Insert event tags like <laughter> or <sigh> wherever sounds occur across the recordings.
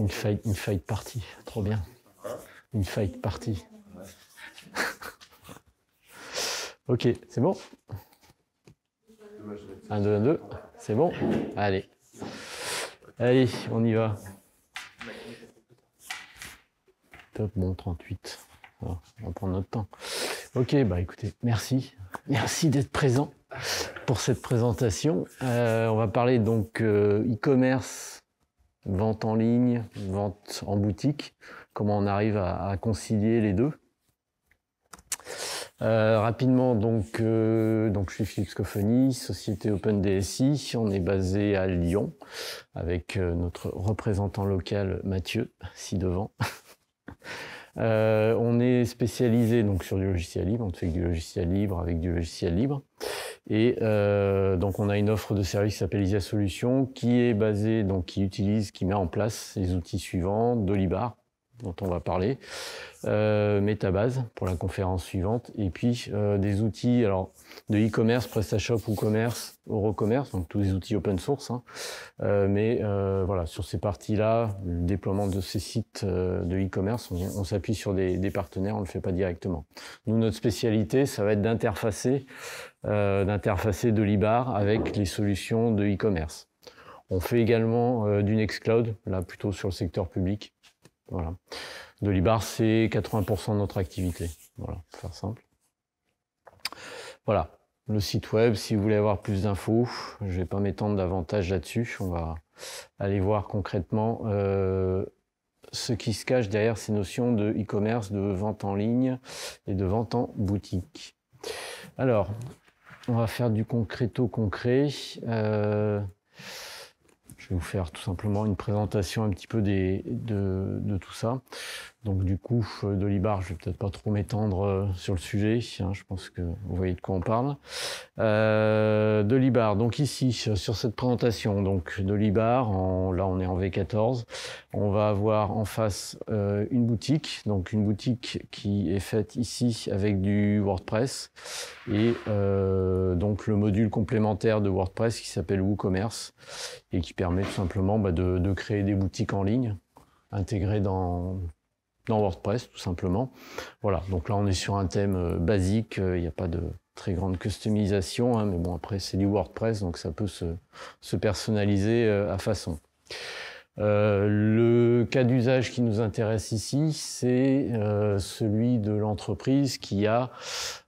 Une fight, une fight party, trop bien. Une fight partie. <laughs> ok, c'est bon 1, 2, 1, 2, c'est bon Allez. Allez, on y va. Top, bon, 38. Ah, on on prendre notre temps. Ok, bah écoutez, merci. Merci d'être présent pour cette présentation. Euh, on va parler donc euh, e-commerce, vente en ligne, vente en boutique, comment on arrive à, concilier les deux. Euh, rapidement, euh, donc, je suis Philippe société Open DSI. On est basé à Lyon avec euh, notre représentant local Mathieu, ci-devant. <laughs> on est spécialisé donc sur du logiciel libre, on fait du logiciel libre avec du logiciel libre. Et euh, donc on a une offre de service qui s'appelle ISIA Solutions qui est basée, donc qui utilise, qui met en place les outils suivants, Dolibar, dont on va parler, euh, Metabase pour la conférence suivante, et puis euh, des outils alors de e-commerce, PrestaShop, ou e-commerce, Eurocommerce, donc tous les outils open source. Hein. Euh, mais euh, voilà, sur ces parties-là, le déploiement de ces sites de e-commerce, on, s'appuie sur des, partenaires, on ne le fait pas directement. Nous, notre spécialité, ça va être d'interfacer, d'interfacer de l'IBAR avec les solutions de e-commerce. On fait également du Nextcloud, là plutôt sur le secteur public voilà. Dolibar, c'est 80% de notre activité. Voilà, pour faire simple. Voilà. Le site web, si vous voulez avoir plus d'infos, je ne vais pas m'étendre davantage là-dessus. On va aller voir concrètement euh, ce qui se cache derrière ces notions de e-commerce, de vente en ligne et de vente en boutique. Alors, on va faire du concreto concret. Euh, je vais vous faire tout simplement une présentation un petit peu des, de, de, tout ça. Donc du coup, euh, Dolibar, je vais peut-être pas trop m'étendre euh, sur le sujet. Hein, je pense que vous voyez de quoi on parle. Euh, Dolibar, donc ici sur cette présentation, donc Dolibar, là on est en V14. On va avoir en face une boutique, donc une boutique qui est faite ici avec du WordPress et donc le module complémentaire de WordPress qui s'appelle WooCommerce et qui permet tout simplement bah, de, créer des boutiques en ligne intégrées dans, dans WordPress tout simplement. Voilà, donc là on est sur un thème euh, basique, euh, il n'y a pas de très grande customisation, hein, mais bon après c'est du WordPress, donc ça peut se, personnaliser euh, à façon. le cas d'usage qui nous intéresse ici, c'est celui de l'entreprise qui a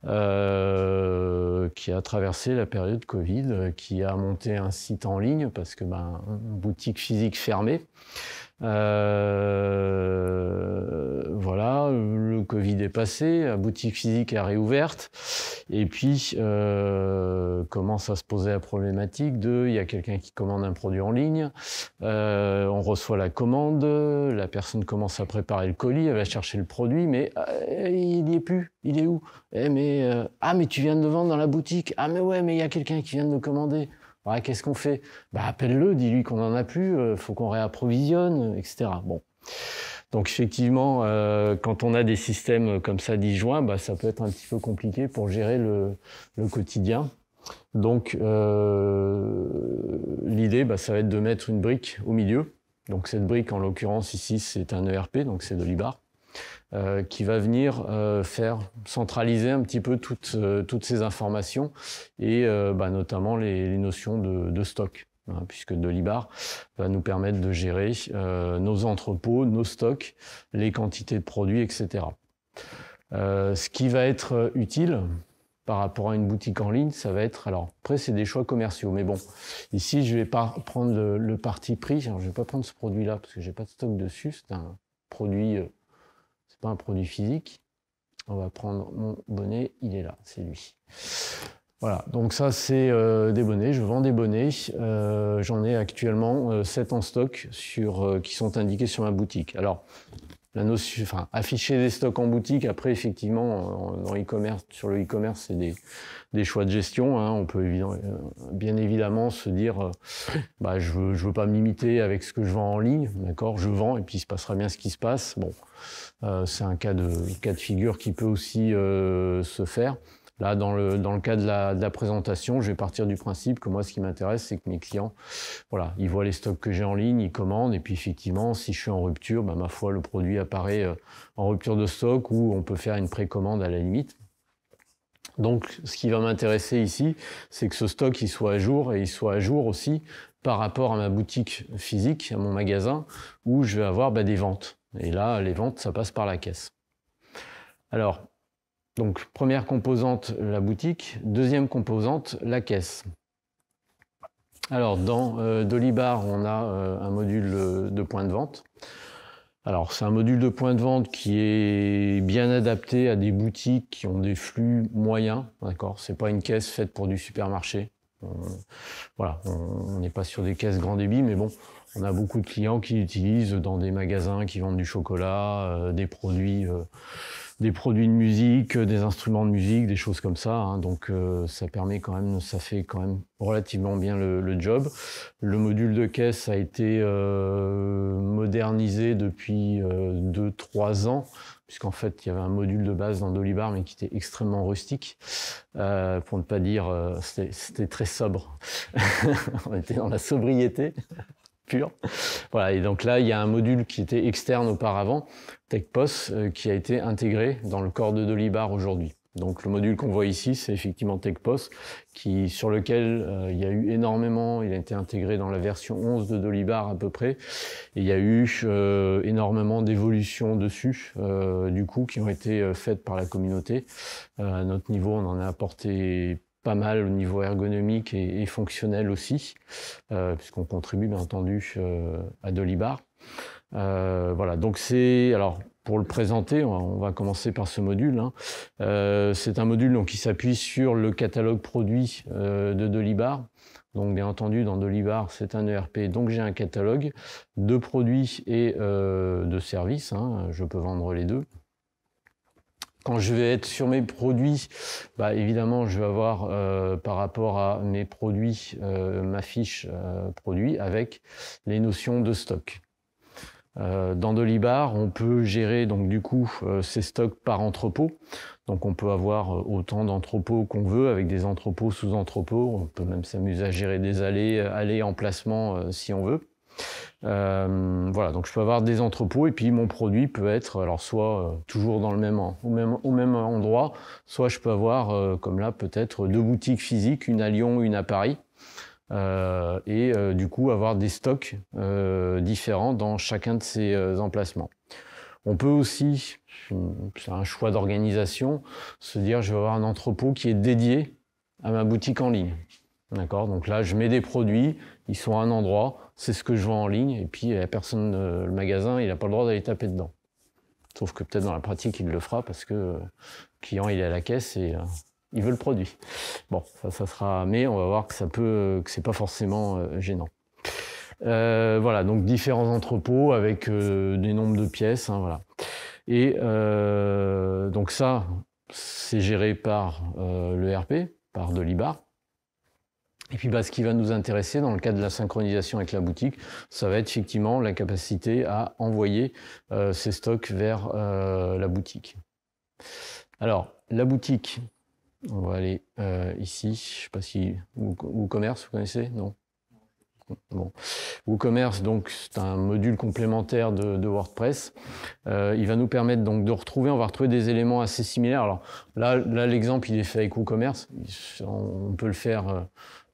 qui a traversé la période Covid, qui a monté un site en ligne parce que ben boutique physique fermée. Euh, voilà, le Covid est passé, la boutique physique est réouverte, et puis euh, commence à se poser la problématique de, il y a quelqu'un qui commande un produit en ligne, euh, on reçoit la commande, la personne commence à préparer le colis, elle va chercher le produit, mais il n'y est plus, il est où eh, mais, Ah mais tu viens de le vendre dans la boutique, ah mais ouais mais il y a quelqu'un qui vient de le commander. Qu'est-ce qu'on fait bah, Appelle-le, dis-lui qu'on en a plus, il euh, faut qu'on réapprovisionne, euh, etc. Bon. Donc effectivement, euh, quand on a des systèmes comme ça disjoints, bah, ça peut être un petit peu compliqué pour gérer le, quotidien. Donc l'idée, bah, ça va être de mettre une brique au milieu. Donc cette brique, en l'occurrence ici, c'est un ERP, donc c'est Dolibar. Euh, qui va venir euh, faire centraliser un petit peu toutes, euh, ces informations et bah, notamment les, notions de, stock, hein, puisque Dolibar va nous permettre de gérer nos entrepôts, nos stocks, les quantités de produits, etc. ce qui va être utile, par rapport à une boutique en ligne, ça va être alors après c'est des choix commerciaux, mais bon ici je vais pas prendre le, parti pris, je hein, je vais pas prendre ce produit là parce que je n'ai pas de stock dessus, c'est un produit pas un produit physique. On va prendre mon bonnet, il est là, c'est lui. Voilà, donc ça c'est euh, des bonnets, je vends des bonnets, euh, j'en ai actuellement 7 euh, en stock sur, qui sont indiqués sur ma boutique. Alors, afficher des stocks en boutique. Après, effectivement, euh, dans e-commerce, sur le e-commerce, c'est des, choix de gestion. Hein. On peut euh, bien évidemment se dire, euh, <laughs> bah, je veux, je veux pas me limiter avec ce que je vends en ligne, d'accord Je vends et puis il se passera bien ce qui se passe. Bon, c'est un cas de cas de figure qui peut aussi se faire. Là, dans le, dans le cas de la, présentation, je vais partir du principe que moi, ce qui m'intéresse, c'est que mes clients, voilà, ils voient les stocks que j'ai en ligne, ils commandent, et puis effectivement, si je suis en rupture, bah, ma foi, le produit apparaît euh, en rupture de stock ou on peut faire une précommande à la limite. Donc, ce qui va m'intéresser ici, c'est que ce stock, il soit à jour et il soit à jour aussi par rapport à ma boutique physique, à mon magasin, où je vais avoir bah, des ventes. Et là, les ventes, ça passe par la caisse. Alors, donc première composante, la boutique. Deuxième composante, la caisse. Alors dans euh, Dolibar, on a euh, un module euh, de point de vente. Alors c'est un module de point de vente qui est bien adapté à des boutiques qui ont des flux moyens. D'accord, c'est pas une caisse faite pour du supermarché. voilà, on n'est pas sur des caisses grand débit, mais bon, on a beaucoup de clients qui l'utilisent dans des magasins qui vendent du chocolat, des produits des produits de musique, euh, des instruments de musique, des choses comme ça. Hein. Donc euh, ça permet quand même, ça fait quand même relativement bien le, job. Le module de caisse a été euh, modernisé depuis 2-3 euh, ans, puisqu'en fait il y avait un module de base dans Dolibar mais qui était extrêmement rustique, euh, pour ne pas dire c'était très sobre. <laughs> On était dans la sobriété pur. Voilà, et donc là, il y a un module qui était externe auparavant, TechPOS, euh, qui a été intégré dans le corps de Dolibar aujourd'hui. Donc le module qu'on voit ici, c'est effectivement TechPOS, qui, sur lequel euh, il y a eu énormément, il a été intégré dans la version 11 de Dolibar à peu près, et il y a eu euh, énormément d'évolutions dessus, du coup, qui ont été faites par la communauté. à notre niveau, on en a apporté pas mal au niveau ergonomique et, fonctionnel aussi, euh, puisqu'on contribue bien entendu euh, à Dolibar. Euh, voilà, donc c'est alors pour le présenter, on va commencer par ce module. Hein. c'est un module donc, qui s'appuie sur le catalogue produit de Dolibar. Donc bien entendu, dans Dolibar, c'est un ERP, donc j'ai un catalogue de produits et de services. Hein. Je peux vendre les deux quand je vais être sur mes produits, bah, évidemment, je vais avoir euh, par rapport à mes produits euh, ma fiche euh, produit avec les notions de stock. dans Dolibar, on peut gérer donc du coup ces stocks par entrepôt. Donc on peut avoir autant d'entrepôts qu'on veut avec des entrepôts sous entrepôts. On peut même s'amuser à gérer des allées, allées emplacements si on veut. Euh, voilà, donc je peux avoir des entrepôts et puis mon produit peut être alors soit euh, toujours dans le même, au même, endroit, soit je peux avoir euh, comme là peut-être deux boutiques physiques, une à Lyon, une à Paris. et du coup avoir des stocks différents dans chacun de ces emplacements. On peut aussi, c'est un choix d'organisation, se dire je vais avoir un entrepôt qui est dédié à ma boutique en ligne. D'accord Donc là, je mets des produits, ils sont à un endroit, c'est ce que je vends en ligne, et puis la euh, personne, le magasin, il n'a pas le droit d'aller taper dedans. Sauf que peut-être dans la pratique, il le fera parce que euh, le client, il est à la caisse et euh, il veut le produit. Bon, ça, ça sera, mais on va voir que ça peut, que c'est pas forcément gênant. voilà, donc différents entrepôts avec des nombres de pièces, hein, voilà. Et donc ça, c'est géré par le RP, par Delibar. Et puis bah, ce qui va nous intéresser dans le cadre de la synchronisation avec la boutique, ça va être effectivement la capacité à envoyer ses euh, ces stocks vers euh, la boutique. Alors, la boutique, on va aller euh, ici, je ne sais pas si WooCommerce, vous connaissez Non WooCommerce, donc, c'est un module complémentaire de, WordPress. il va nous permettre donc de retrouver, on va retrouver des éléments assez similaires. Alors là, là l'exemple, il est fait avec WooCommerce. On peut le faire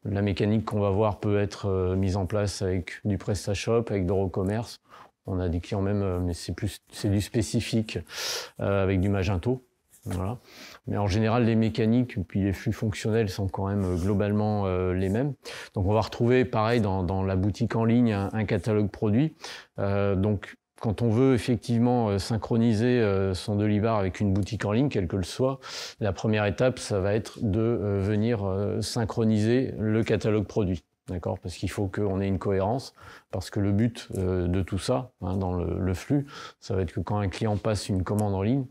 la mécanique qu'on va voir peut être euh, mise en place avec du PrestaShop, avec d'Eurocommerce. On a des clients même, euh, mais c'est plus c'est du spécifique euh, avec du Magento. Voilà. Mais en général, les mécaniques puis les flux fonctionnels sont quand même globalement les mêmes. Donc, on va retrouver, pareil, dans, la boutique en ligne, un, catalogue produit. Euh, donc, quand on veut effectivement euh, synchroniser euh, son Delibar avec une boutique en ligne, quelle que le soit, la première étape, ça va être de euh, venir synchroniser le catalogue produit. D'accord Parce qu'il faut qu'on ait une cohérence, parce que le but de tout ça, hein, dans le, flux, ça va être que quand un client passe une commande en ligne,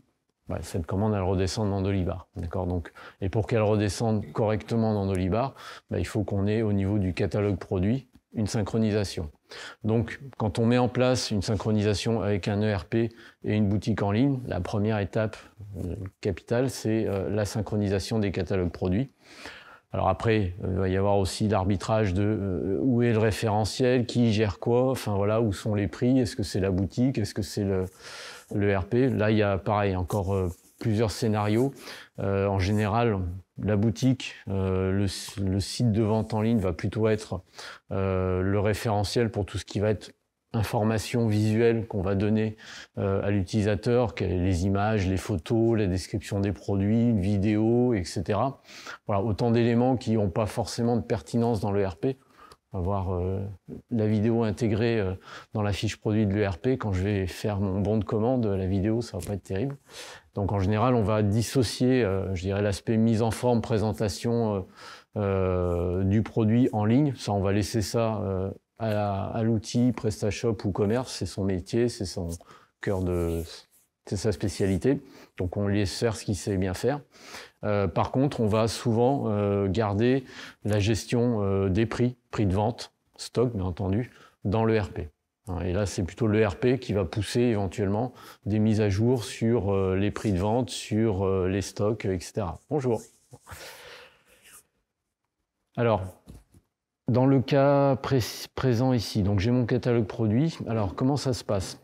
bah, cette commande, elle redescende dans Dolibar. D'accord Donc, et pour qu'elle redescende correctement dans Dolibar, bah, il faut qu'on ait au niveau du catalogue produit une synchronisation. Donc, quand on met en place une synchronisation avec un ERP et une boutique en ligne, la première étape euh, capitale, c'est euh, la synchronisation des catalogues produits. Alors après, euh, il va y avoir aussi l'arbitrage de où est le référentiel, qui gère quoi, enfin voilà, où sont les prix, est-ce que c'est la boutique, est-ce que c'est le, e Là, il y a pareil, encore plusieurs scénarios. Euh, en général, la boutique, euh, le, site de vente en ligne va plutôt être euh, le référentiel pour tout ce qui va être information visuelle qu'on va donner à l'utilisateur, les images, les photos, la description des produits, une vidéo, etc. Voilà, autant d'éléments qui n'ont pas forcément de pertinence dans le RP avoir la vidéo intégrée dans la fiche produit de l'ERP. Quand je vais faire mon bon de commande, la vidéo, ça va pas être terrible. Donc en général, on va dissocier, euh, je dirais, l'aspect mise en forme, présentation euh, euh, du produit en ligne. Ça, on va laisser ça à l'outil PrestaShop ou commerce. C'est son métier, c'est son cœur de, c'est sa spécialité. Donc on laisse faire ce qu'il sait bien faire. par contre, on va souvent garder la gestion des prix, prix de vente, stock bien entendu, dans le RP. Hein, et là, c'est plutôt l'ERP qui va pousser éventuellement des mises à jour sur euh, les prix de vente, sur euh, les stocks, etc. Bonjour. Alors, dans le cas présent ici, donc j'ai mon catalogue produit. Alors, comment ça se passe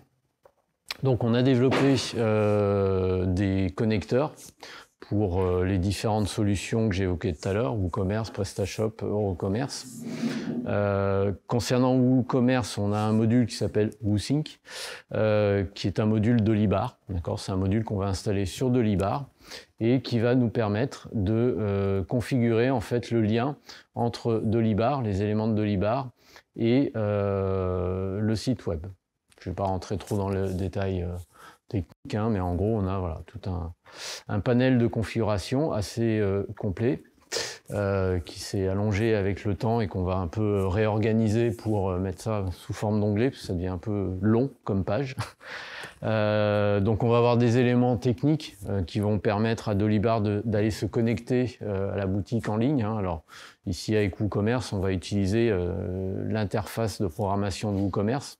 Donc, on a développé euh, des connecteurs pour les différentes solutions que j'ai j'évoquais tout à l'heure, WooCommerce, PrestaShop, EuroCommerce. Euh, concernant WooCommerce, on a un module qui s'appelle WooSync, euh, qui est un module Dolibar. D'accord, c'est un module qu'on va installer sur Dolibar et qui va nous permettre de euh, configurer en fait le lien entre Dolibar, les éléments de Dolibar et le site web. Je ne vais pas rentrer trop dans le détail technique, hein, mais en gros, on a voilà, tout un panel de configuration assez complet euh, qui s'est allongé avec le temps et qu'on va un peu réorganiser pour euh, mettre ça sous forme d'onglet, parce que ça devient un peu long comme page. <laughs> Euh, donc on va avoir des éléments techniques qui vont permettre à Dolibar d'aller se connecter à la boutique en ligne. Hein. Alors ici avec WooCommerce, on va utiliser l'interface de programmation de WooCommerce.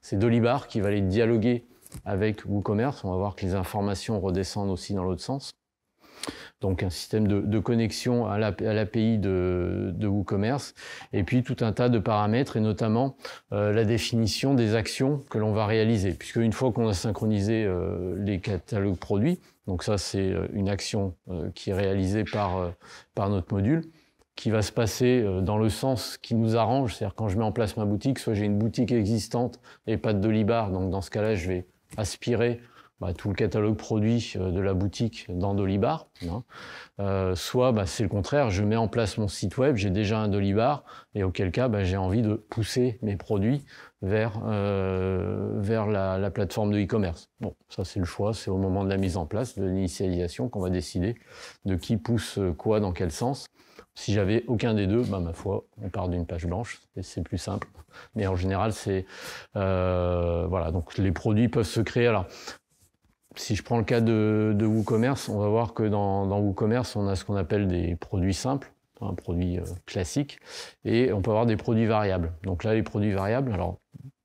C'est Dolibar qui va aller dialoguer avec WooCommerce. On va voir que les informations redescendent aussi dans l'autre sens donc un système de, connexion à l'API de, de, WooCommerce, et puis tout un tas de paramètres, et notamment euh, la définition des actions que l'on va réaliser, puisque une fois qu'on a synchronisé euh, les catalogues produits, donc ça c'est euh, une action qui est réalisée par, par notre module, qui va se passer dans le sens qui nous arrange, c'est-à-dire quand je mets en place ma boutique, soit j'ai une boutique existante et pas de Dolibar, donc dans ce cas-là je vais aspirer bah, tout le catalogue produit euh, de la boutique dans Dolibar, hein. Euh, soit bah, c'est le contraire, je mets en place mon site web, j'ai déjà un Dolibar, et auquel cas bah, j'ai envie de pousser mes produits vers, euh, vers la, plateforme de e-commerce. Bon, ça c'est le choix, c'est au moment de la mise en place, de l'initialisation qu'on va décider de qui pousse quoi, dans quel sens. Si j'avais aucun des deux, ma foi, on part d'une page blanche, c'est plus simple. Mais en général, c'est voilà. Donc les produits peuvent se créer. Alors si je prends le cas de, WooCommerce, on va voir que dans, WooCommerce, on a ce qu'on appelle des produits simples, hein, un produit euh, classique, et on peut avoir des produits variables. Donc là, les produits variables, alors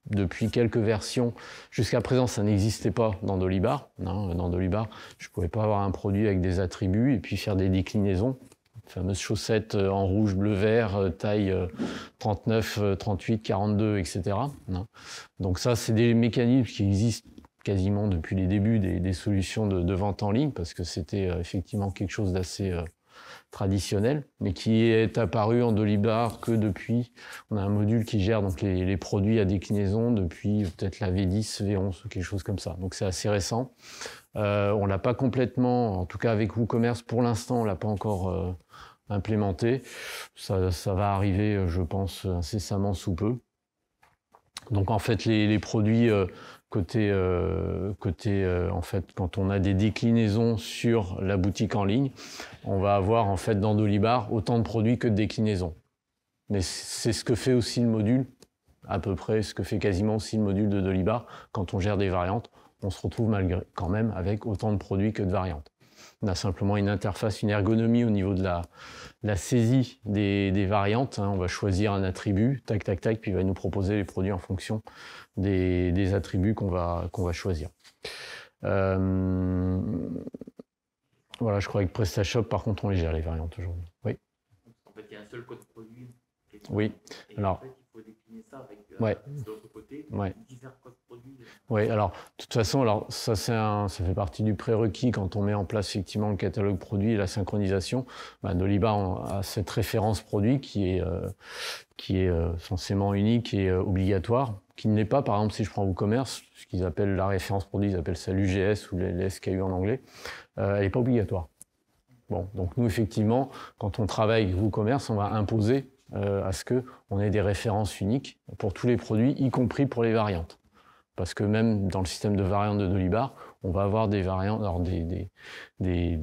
depuis quelques versions, jusqu'à présent, ça n'existait pas dans Dolibar. Hein, dans Dolibar, je ne pouvais pas avoir un produit avec des attributs et puis faire des déclinaisons. Fameuses chaussettes euh, en rouge, bleu, vert, euh, taille 39, 38, 42, etc. Donc ça, c'est des mécanismes qui existent quasiment depuis les débuts des, solutions de, vente en ligne, parce que c'était euh, effectivement quelque chose d'assez euh, traditionnel, mais qui est apparu en Dolibar que depuis. On a un module qui gère donc les, produits à déclinaison depuis euh, peut-être la V10, V11, quelque chose comme ça. Donc c'est assez récent. Euh, on l'a pas complètement, en tout cas avec WooCommerce pour l'instant, on l'a pas encore implémenté. Ça, va arriver, je pense, incessamment sous peu. Donc en fait, les produits côté, euh, côté euh, en fait, quand on a des déclinaisons sur la boutique en ligne, on va avoir en fait dans Dolibar autant de produits que de déclinaisons. Mais c'est ce que fait aussi le module, à peu près ce que fait quasiment aussi le module de Dolibar. Quand on gère des variantes, on se retrouve malgré, quand même avec autant de produits que de variantes. On a simplement une interface, une ergonomie au niveau de la, saisie des, variantes. Hein. On va choisir un attribut, tac, tac, tac, puis il va nous proposer les produits en fonction des, attributs qu'on va, choisir. Euh, voilà, je crois que PrestaShop, par contre, on les gère les variantes aujourd'hui. Oui. En fait, il y a un seul code produit. Oui. alors. En fait, il décliner ça avec euh, ouais. Oui, alors, de toute façon, alors, ça, c'est ça fait partie du prérequis quand on met en place effectivement le catalogue produit et la synchronisation. Noliba bah, a cette référence produit qui est, euh, qui est euh, censément unique et obligatoire, qui n'est pas, par exemple, si je prends WooCommerce, ce qu'ils appellent la référence produit, ils appellent ça l'UGS ou les en anglais, elle n'est pas obligatoire. Bon, donc nous, effectivement, quand on travaille WooCommerce, on va imposer euh, à ce qu'on ait des références uniques pour tous les produits, y compris pour les variantes. Parce que même dans le système de variantes de Dolibar, on va avoir des variantes, alors des,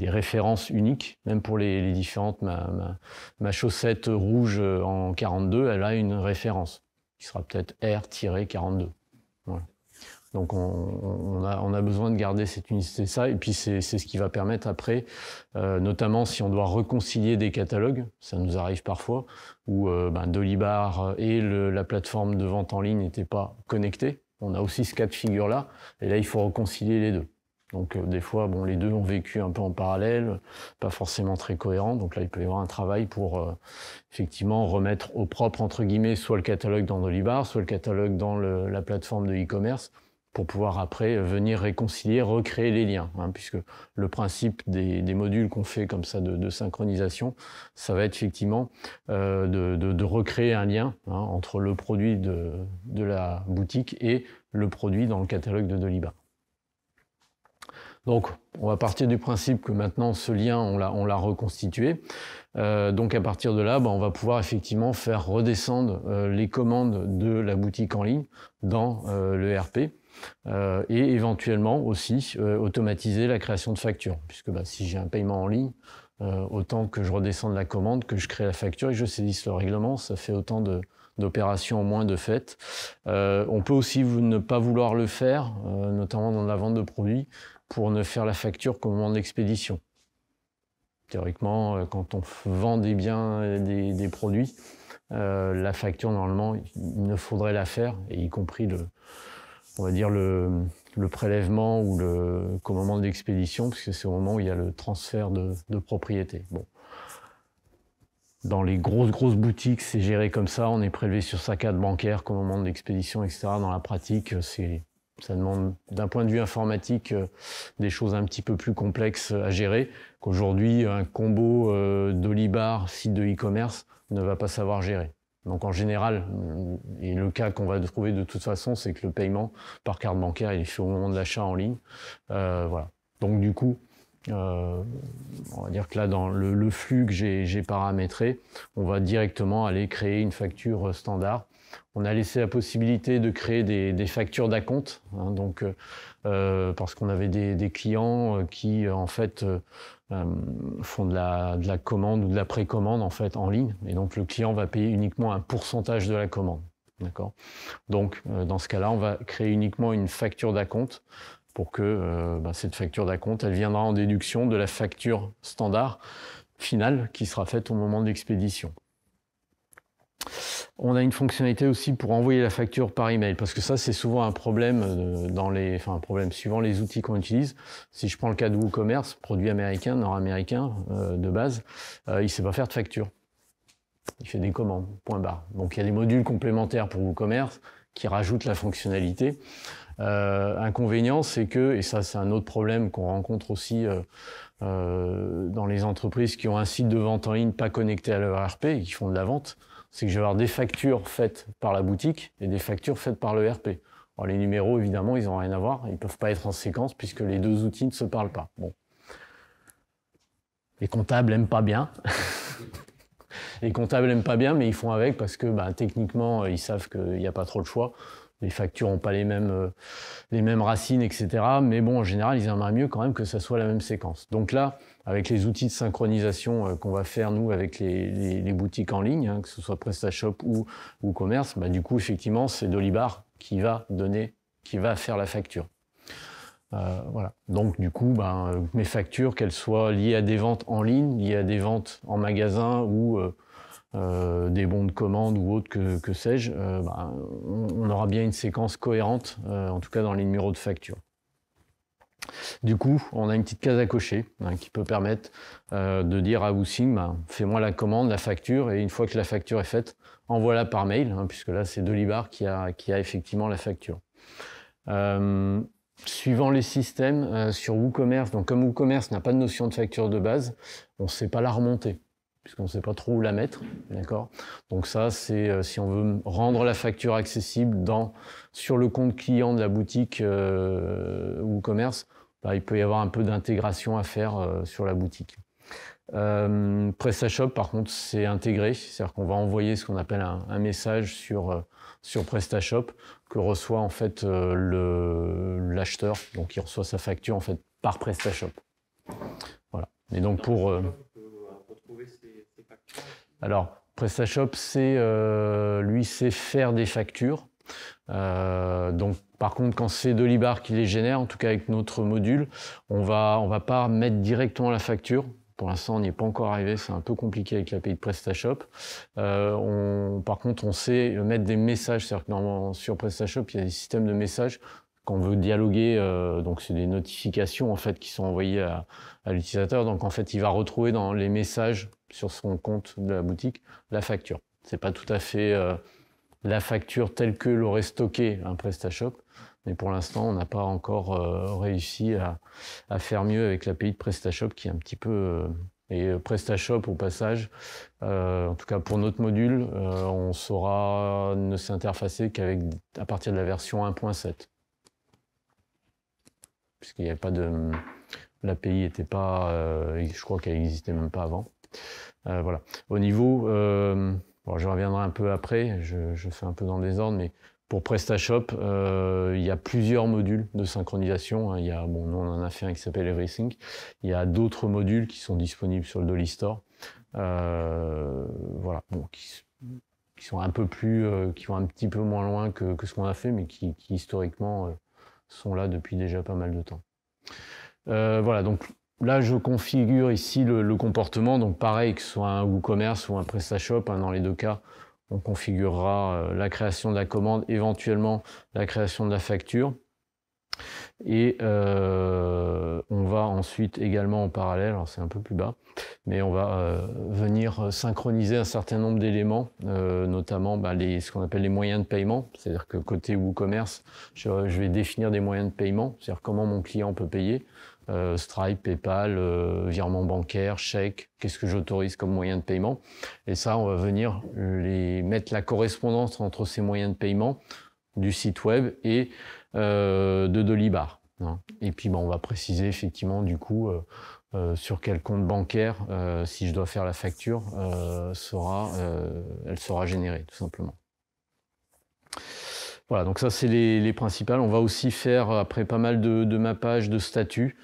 références uniques, même pour les, différentes. Ma, ma, chaussette rouge en 42, elle a une référence qui sera peut-être R-42. Donc on, a, besoin de garder cette unicité ça, et puis c'est ce qui va permettre après, euh, notamment si on doit reconcilier des catalogues, ça nous arrive parfois, où euh, ben, Dolibar et la plateforme de vente en ligne n'étaient pas connectés. On a aussi ce cas de figure-là, et là il faut reconcilier les deux. Donc euh, des fois, bon, les deux ont vécu un peu en parallèle, pas forcément très cohérent. Donc là, il peut y avoir un travail pour effectivement remettre au propre entre guillemets soit le catalogue dans Dolibar, soit le catalogue dans la plateforme de e-commerce pour pouvoir après venir réconcilier, recréer les liens, hein, puisque le principe des, modules qu'on fait comme ça de, synchronisation, ça va être effectivement euh, de, recréer un lien hein, entre le produit de, la boutique et le produit dans le catalogue de Doliba. Donc, on va partir du principe que maintenant, ce lien, on l'a reconstitué. Euh, donc, à partir de là, ben, on va pouvoir effectivement faire redescendre euh, les commandes de la boutique en ligne dans le RP euh, et éventuellement aussi euh, automatiser la création de factures, puisque bah, si j'ai un paiement en ligne, euh, autant que je redescende la commande, que je crée la facture et que je saisisse le règlement, ça fait autant d'opérations au moins de fait. on peut aussi ne pas vouloir le faire, notamment dans la vente de produits, pour ne faire la facture qu'au moment de l'expédition. Théoriquement, quand on vend des biens, des, des produits, la facture, normalement, il ne faudrait la faire, et y compris le, on va dire, le, prélèvement ou le moment de l'expédition, puisque c'est au moment où il y a le transfert de, propriété. Bon. Dans les grosses, grosses boutiques, c'est géré comme ça. On est prélevé sur sa carte bancaire au moment de l'expédition, etc. Dans la pratique, ça demande, d'un point de vue informatique, euh, des choses un petit peu plus complexes à gérer. Qu'aujourd'hui, un combo euh, d'Olibar, site de e-commerce, ne va pas savoir gérer. Donc en général, euh, et le cas qu'on va trouver de toute façon, c'est que le paiement par carte bancaire il est fait au moment de l'achat en ligne. Euh, voilà. Donc du coup, euh, on va dire que là, dans le, flux que j'ai paramétré, on va directement aller créer une facture standard. On a laissé la possibilité de créer des, factures d'acompte, hein, donc euh, euh, parce qu'on avait des, clients qui en fait font de la, de la, commande ou de la précommande en fait en ligne, et donc le client va payer uniquement un pourcentage de la commande. D'accord. Donc dans ce cas-là, on va créer uniquement une facture d'acompte pour que euh, bah, cette facture d'acompte, elle viendra en déduction de la facture standard finale qui sera faite au moment de l'expédition. On a une fonctionnalité aussi pour envoyer la facture par email, parce que ça c'est souvent un problème euh, dans les, enfin un problème suivant les outils qu'on utilise. Si je prends le cas de WooCommerce, produit américain, nord-américain euh, de base, il il sait pas faire de facture. Il fait des commandes, point barre. Donc il y a des modules complémentaires pour WooCommerce qui rajoutent la fonctionnalité. Euh, inconvénient, c'est que, et ça c'est un autre problème qu'on rencontre aussi euh, euh, dans les entreprises qui ont un site de vente en ligne pas connecté à leur e RP et qui font de la vente, c'est que je vais avoir des factures faites par la boutique et des factures faites par le e RP. Alors, les numéros, évidemment, ils n'ont rien à voir, ils ne peuvent pas être en séquence puisque les deux outils ne se parlent pas. Bon. Les comptables n'aiment pas bien. <laughs> les comptables pas bien, mais ils font avec parce que bah, techniquement, ils savent qu'il n'y a pas trop de choix les factures n'ont pas les mêmes, euh, les mêmes racines, etc. Mais bon, en général, ils aimeraient mieux quand même que ça soit la même séquence. Donc là, avec les outils de synchronisation euh, qu'on va faire, nous, avec les, boutiques en ligne, hein, que ce soit PrestaShop ou, ou Commerce, bah, du coup, effectivement, c'est Dolibar qui va donner, qui va faire la facture. Euh, voilà. Donc du coup, ben, mes factures, qu'elles soient liées à des ventes en ligne, liées à des ventes en magasin ou euh, des bons de commande ou autres que, sais-je, euh, bah, on, aura bien une séquence cohérente, euh, en tout cas dans les numéros de facture. Du coup, on a une petite case à cocher hein, qui peut permettre de dire à Woosing, bah, fais-moi la commande, la facture, et une fois que la facture est faite, envoie-la par mail, hein, puisque là, c'est Dolibar qui a, effectivement la facture. suivant les systèmes, sur WooCommerce, donc comme WooCommerce n'a pas de notion de facture de base, on ne sait pas la remonter puisqu'on ne sait pas trop où la mettre, d'accord Donc ça, c'est euh, si on veut rendre la facture accessible dans, sur le compte client de la boutique euh, ou commerce, bah, il peut y avoir un peu d'intégration à faire euh, sur la boutique. PrestaShop, par contre, c'est intégré, c'est-à-dire qu'on va envoyer ce qu'on appelle un, message sur, sur PrestaShop que reçoit en fait l'acheteur, donc il reçoit sa facture en fait par PrestaShop. Voilà. Et donc pour alors, PrestaShop, c'est, euh, lui, sait faire des factures. Euh, donc, par contre, quand c'est Dolibar qui les génère, en tout cas avec notre module, on va, va pas mettre directement la facture. Pour l'instant, on n'y est pas encore arrivé, c'est un peu compliqué avec l'API de PrestaShop. Euh, par contre, on sait mettre des messages, c'est-à-dire que normalement, sur PrestaShop, il y a des systèmes de messages quand on veut dialoguer, euh, donc c'est des notifications en fait qui sont envoyées à, l'utilisateur. Donc en fait, il va retrouver dans les messages sur son compte de la boutique la facture. C'est pas tout à fait euh, la facture telle que l'aurait stocké un PrestaShop, mais pour l'instant, on n'a pas encore euh, réussi à, faire mieux avec l'API de PrestaShop qui est un petit peu et PrestaShop, au passage, en tout cas pour notre module, on saura ne s'interfacer qu'avec à partir de la version 1.7 puisqu'il n'y avait pas de l'API était pas, euh, je crois qu'elle n'existait même pas avant. Euh, voilà. Au niveau, euh, je reviendrai un peu après, je, fais un peu dans le désordre, mais pour PrestaShop, il y a plusieurs modules de synchronisation. Hein. Il y a, bon, nous on en a fait un qui s'appelle Everysync. Il y a d'autres modules qui sont disponibles sur le Store. voilà, qui, sont un peu plus, qui vont un petit peu moins loin que, ce qu'on a fait, mais qui historiquement sont là depuis déjà pas mal de temps. Euh, voilà, donc là, je configure ici le, comportement. Donc pareil, que ce soit un WooCommerce ou un PrestaShop, hein, dans les deux cas, on configurera euh, la création de la commande, éventuellement la création de la facture. Et euh, on va ensuite également en parallèle, alors c'est un peu plus bas, mais on va euh, venir synchroniser un certain nombre d'éléments, euh, notamment bah, les, ce qu'on appelle les moyens de paiement, c'est-à-dire que côté WooCommerce, je, vais définir des moyens de paiement, c'est-à-dire comment mon client peut payer, Stripe, PayPal, virement bancaire, chèque, qu'est-ce que j'autorise comme moyen de paiement. Et ça, on va venir les, mettre la correspondance entre ces moyens de paiement du site web et euh, de Dolibar. Hein. Et puis, on va préciser effectivement, du coup, euh, euh, sur quel compte bancaire, si je dois faire la facture, elle sera générée, tout simplement. Voilà, donc ça, c'est les, principales. On va aussi faire, après pas mal de, de de statuts,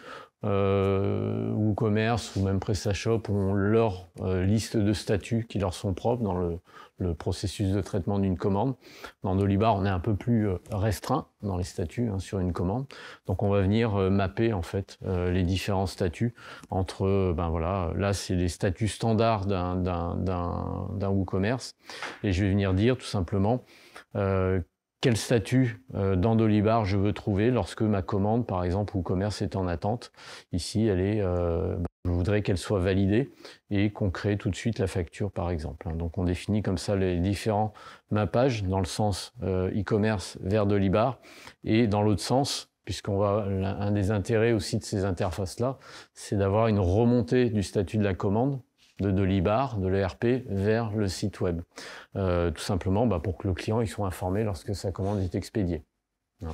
euh, ou commerce ou même PrestaShop ont leur euh, liste de statuts qui leur sont propres dans le, processus de traitement d'une commande. Dans Dolibar, on est un peu plus euh, restreint dans les statuts hein, sur une commande. Donc on va venir euh, mapper en fait les différents statuts entre ben voilà, là c'est les statuts standards d'un WooCommerce et je vais venir dire tout simplement quel statut euh, dans Dolibar je veux trouver lorsque ma commande, par exemple, ou commerce est en attente. Ici, elle est, euh, bah, je voudrais qu'elle soit validée et qu'on crée tout de suite la facture, par exemple. Hein. Donc, on définit comme ça les différents mappages dans le sens euh, e-commerce vers Dolibar et dans l'autre sens, puisqu'on va un des intérêts aussi de ces interfaces là, c'est d'avoir une remontée du statut de la commande de Dolibar, de l'ERP, vers le site web. Euh, tout simplement bah, pour que le client il soit informé lorsque sa commande est expédiée. Hein.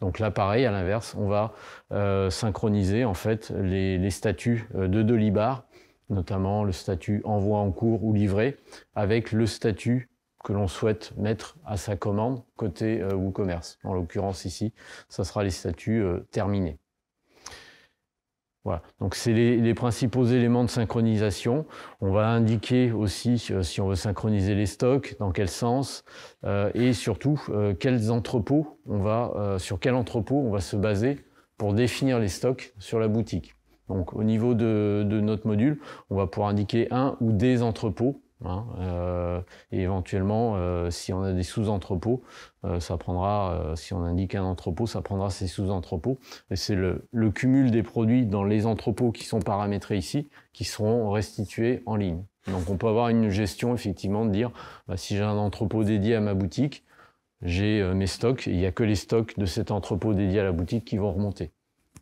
Donc là, pareil, à l'inverse, on va euh, synchroniser en fait les, statuts euh, de Dolibar, notamment le statut envoi en cours ou livré, avec le statut que l'on souhaite mettre à sa commande côté WooCommerce. En l'occurrence ici, ça sera les statuts terminés. Voilà. Donc c'est les, principaux éléments de synchronisation. On va indiquer aussi euh, si on veut synchroniser les stocks, dans quel sens, euh, et surtout euh, quels entrepôts on va, sur quel entrepôt on va se baser pour définir les stocks sur la boutique. Donc au niveau de, de notre module, on va pouvoir indiquer un ou des entrepôts Hein, euh, et éventuellement, euh, si on a des sous-entrepôts, euh, ça prendra, si on indique un entrepôt, ça prendra ces sous-entrepôts. Et c'est le, cumul des produits dans les entrepôts qui sont paramétrés ici qui seront restitués en ligne. Donc on peut avoir une gestion effectivement de dire, bah, si j'ai un entrepôt dédié à ma boutique, j'ai mes stocks, il n'y a que les stocks de cet entrepôt dédié à la boutique qui vont remonter.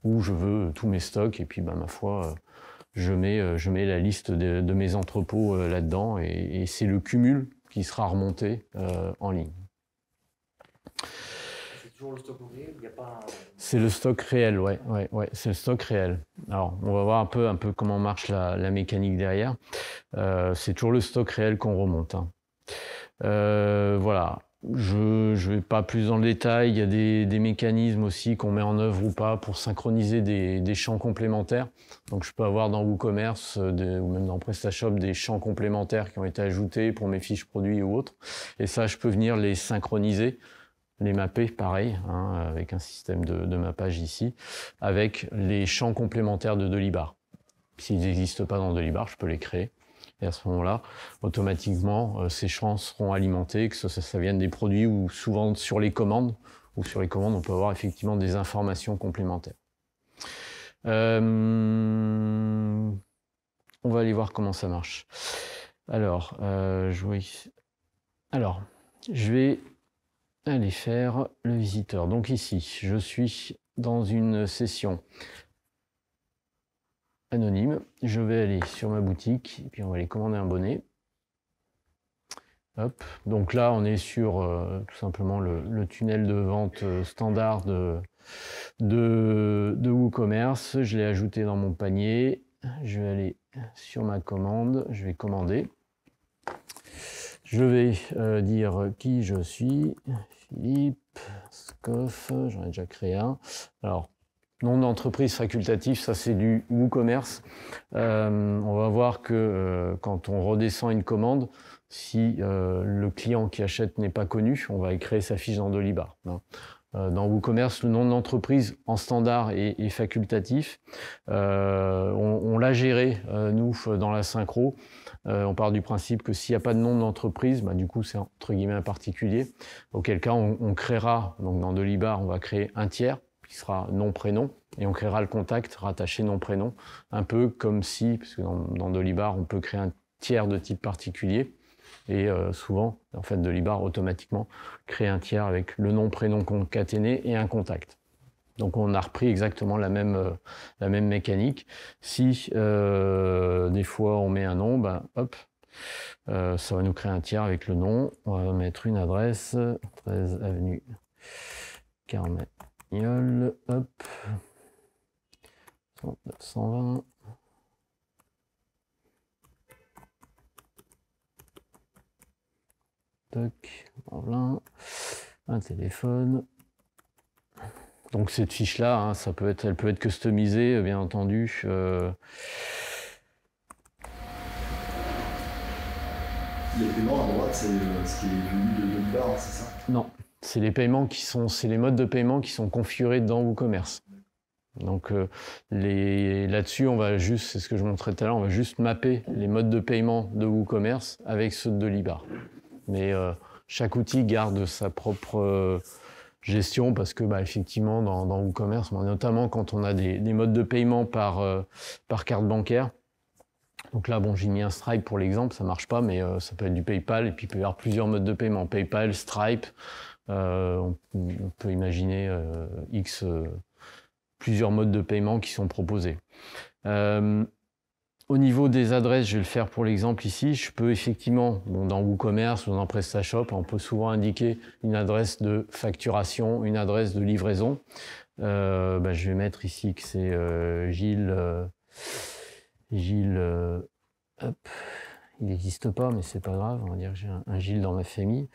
Ou je veux tous mes stocks et puis bah, ma foi je mets, euh, je mets la liste de, mes entrepôts euh, là-dedans et, c'est le cumul qui sera remonté euh, en ligne. C'est toujours le stock réel, ouais, ouais, ouais c'est le stock réel. Alors, on va voir un peu, un peu comment marche la, mécanique derrière. c'est toujours le stock réel qu'on remonte. Hein. voilà. Je ne vais pas plus dans le détail, il y a des, mécanismes aussi qu'on met en œuvre ou pas pour synchroniser des, champs complémentaires. Donc je peux avoir dans WooCommerce euh, ou même dans PrestaShop des champs complémentaires qui ont été ajoutés pour mes fiches produits ou autres. Et ça, je peux venir les synchroniser, les mapper, pareil, hein, avec un système de, de, mappage ici, avec les champs complémentaires de Dolibar. S'ils n'existent pas dans Dolibar, je peux les créer à ce moment-là, automatiquement, euh, ces champs seront alimentés, que ça, ça, ça vienne des produits ou souvent sur les commandes, ou sur les commandes, on peut avoir effectivement des informations complémentaires. Euh, on va aller voir comment ça marche. Alors, euh, Alors, je vais aller faire le visiteur. Donc ici, je suis dans une session anonyme. Je vais aller sur ma boutique et puis on va aller commander un bonnet. Hop. Donc là, on est sur euh, tout simplement le, tunnel de vente euh, standard de, de, WooCommerce. Je l'ai ajouté dans mon panier. Je vais aller sur ma commande. Je vais commander. Je vais euh, dire qui je suis. Philippe Scoff, j'en ai déjà créé un. Alors, Nom d'entreprise facultatif, ça c'est du WooCommerce. Euh, on va voir que euh, quand on redescend une commande, si euh, le client qui achète n'est pas connu, on va créer sa fiche dans Dolibar. Hein. Dans WooCommerce, le nom d'entreprise en standard est, facultatif. on, l'a géré, nous, dans la synchro. on part du principe que s'il n'y a pas de nom d'entreprise, bah, du coup c'est entre guillemets un particulier, auquel cas on, créera, donc dans Dolibar, on va créer un tiers sera nom-prénom, et on créera le contact rattaché nom-prénom, un peu comme si, puisque dans, Dolibar, on peut créer un tiers de type particulier, et euh, souvent, en fait, Dolibar automatiquement crée un tiers avec le nom-prénom concaténé et un contact. Donc on a repris exactement la même, euh, la même mécanique. Si euh, des fois on met un nom, ben hop, ça va nous créer un tiers avec le nom. On va mettre une adresse, 13 avenue Carmet Guignol, hop. 120. Toc, voilà. Un téléphone. Donc cette fiche-là, hein, ça peut être, elle peut être customisée, euh, bien entendu. Euh... Les paiements à droite, c'est euh, ce qui est venu de bar c'est ça Non, c'est les paiements qui sont, les modes de paiement qui sont configurés dans WooCommerce. Donc euh, là-dessus, on va juste, c'est ce que je montrais tout à l'heure, on va juste mapper les modes de paiement de WooCommerce avec ceux de Libar. Mais euh, chaque outil garde sa propre euh, gestion parce que bah, effectivement, dans, WooCommerce, bah, notamment quand on a des, modes de paiement par, carte bancaire, donc là, bon, j'ai mis un Stripe pour l'exemple, ça marche pas, mais ça peut être du PayPal et puis il peut y avoir plusieurs modes de paiement PayPal, Stripe. Euh, on, peut imaginer euh, X euh, plusieurs modes de paiement qui sont proposés. au niveau des adresses, je vais le faire pour l'exemple ici, je peux effectivement, dans WooCommerce ou dans PrestaShop, on peut souvent indiquer une adresse de facturation, une adresse de livraison. Ben, je vais mettre ici que c'est Gilles, Gilles il n'existe pas, mais c'est pas grave. On va dire que j'ai un, gil Gilles dans ma famille.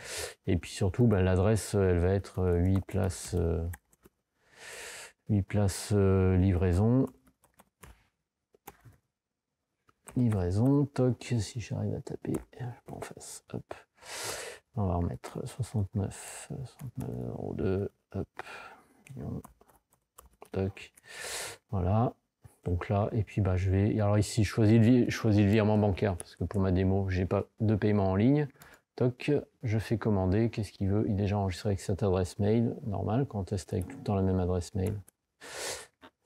Et puis surtout, bah, l'adresse, euh, elle va être 8 euh, places, 8 euh, places livraison. Livraison, toc, si j'arrive à taper, je en face, hop. On va remettre 69, 2 hop. Toc. Voilà. Donc là, et puis bah, je vais. Alors ici, je choisis, le, virement bancaire parce que pour ma démo, j'ai pas de paiement en ligne. Toc, je fais commander. Qu'est-ce qu'il veut Il est déjà enregistré avec cette adresse mail. Normal, quand on teste avec tout le temps la même adresse mail.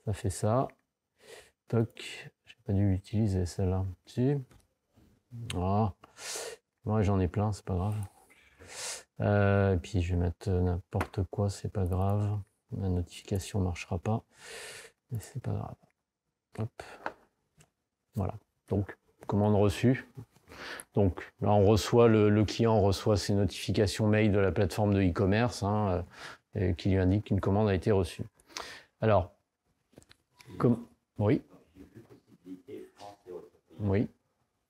Ça fait ça. Toc, j'ai pas dû l'utiliser celle-là. Si. Ah. Moi, j'en ai plein, c'est pas grave. Euh, et puis je vais mettre n'importe quoi, c'est pas grave. La notification marchera pas, mais c'est pas grave. Hop. Voilà. Donc, commande reçue. Donc là, on reçoit le, le, client reçoit ses notifications mail de la plateforme de e-commerce hein, euh, qui lui indique qu'une commande a été reçue. Alors, comme oui, oui.